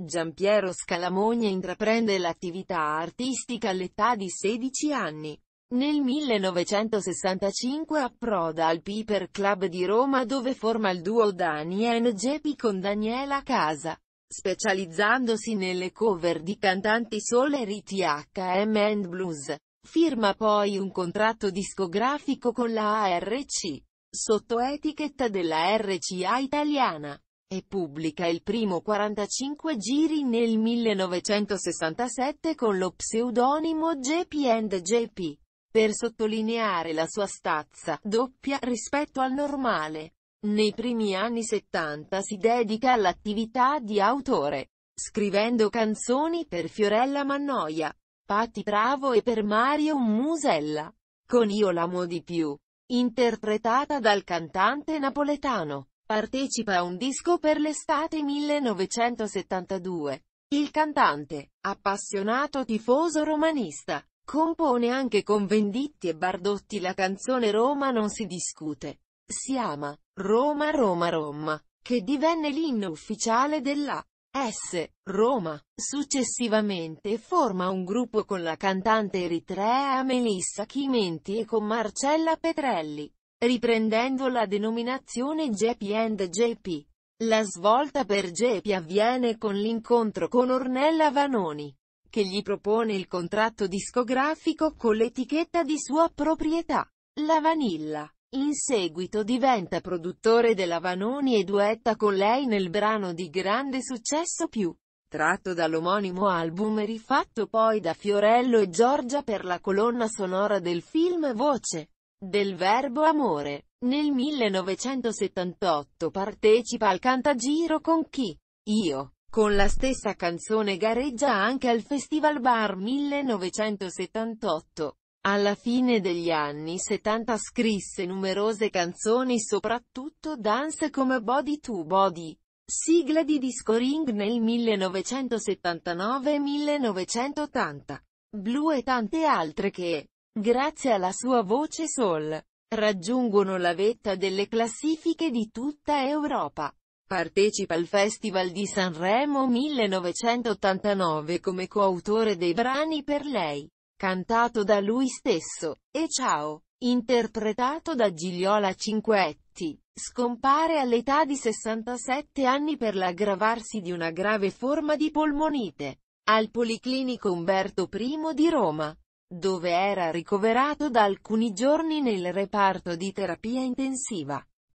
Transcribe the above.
Giampiero Scalamogna intraprende l'attività artistica all'età di 16 anni. Nel 1965 approda al Piper Club di Roma dove forma il duo Dani and Gepi con Daniela Casa, specializzandosi nelle cover di cantanti soul e riti H&M and blues. Firma poi un contratto discografico con la ARC, sotto etichetta della RCA italiana e pubblica il primo 45 giri nel 1967 con lo pseudonimo JP JP, per sottolineare la sua stazza doppia rispetto al normale. Nei primi anni 70 si dedica all'attività di autore, scrivendo canzoni per Fiorella Mannoia, Patti Bravo e per Mario Musella, con Io l'amo di più, interpretata dal cantante napoletano. Partecipa a un disco per l'estate 1972. Il cantante, appassionato tifoso romanista, compone anche con Venditti e Bardotti la canzone Roma non si discute. Si ama Roma Roma Roma, che divenne l'inno ufficiale della S. Roma. Successivamente forma un gruppo con la cantante eritrea Melissa Chimenti e con Marcella Petrelli riprendendo la denominazione JP JP. La svolta per JP avviene con l'incontro con Ornella Vanoni, che gli propone il contratto discografico con l'etichetta di sua proprietà, la Vanilla. In seguito diventa produttore della Vanoni e duetta con lei nel brano di grande successo più, tratto dall'omonimo album rifatto poi da Fiorello e Giorgia per la colonna sonora del film Voce del verbo amore. Nel 1978 partecipa al Cantagiro con chi? Io. Con la stessa canzone gareggia anche al Festival Bar 1978. Alla fine degli anni 70 scrisse numerose canzoni soprattutto dance come Body to Body, sigla di Disco Ring nel 1979 e 1980, Blue e tante altre che, Grazie alla sua voce soul, raggiungono la vetta delle classifiche di tutta Europa. Partecipa al Festival di Sanremo 1989 come coautore dei brani per lei, cantato da lui stesso, e Ciao, interpretato da Gigliola Cinquetti. Scompare all'età di 67 anni per l'aggravarsi di una grave forma di polmonite, al Policlinico Umberto I di Roma dove era ricoverato da alcuni giorni nel reparto di terapia intensiva.